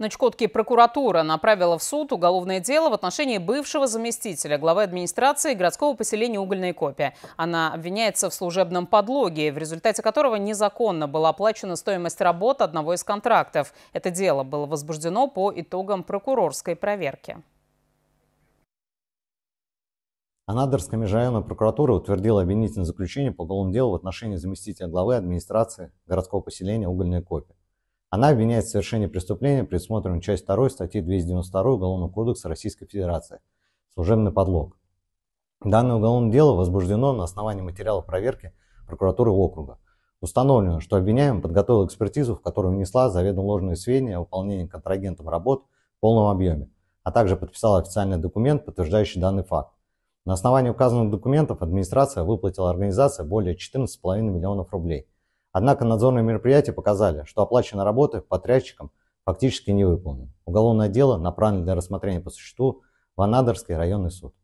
На Начкотки прокуратура направила в суд уголовное дело в отношении бывшего заместителя главы администрации городского поселения Угольной Копия. Она обвиняется в служебном подлоге, в результате которого незаконно была оплачена стоимость работ одного из контрактов. Это дело было возбуждено по итогам прокурорской проверки. Анадырская межрайонная прокуратура утвердила обвинительное заключение по уголовному делу в отношении заместителя главы администрации городского поселения Угольной Копии. Она обвиняет в совершении преступления, предусмотренного часть 2 статьи 292 Уголовного кодекса Российской Федерации «Служебный подлог». Данное уголовное дело возбуждено на основании материала проверки прокуратуры округа. Установлено, что обвиняемый подготовил экспертизу, в которую внесла заведомо ложные сведения о выполнении контрагентом работ в полном объеме, а также подписал официальный документ, подтверждающий данный факт. На основании указанных документов администрация выплатила организация более 14,5 миллионов рублей. Однако надзорные мероприятия показали, что оплаченные работы подрядчикам фактически не выполнены. Уголовное дело направлено для рассмотрения по существу в Анадырский районный суд.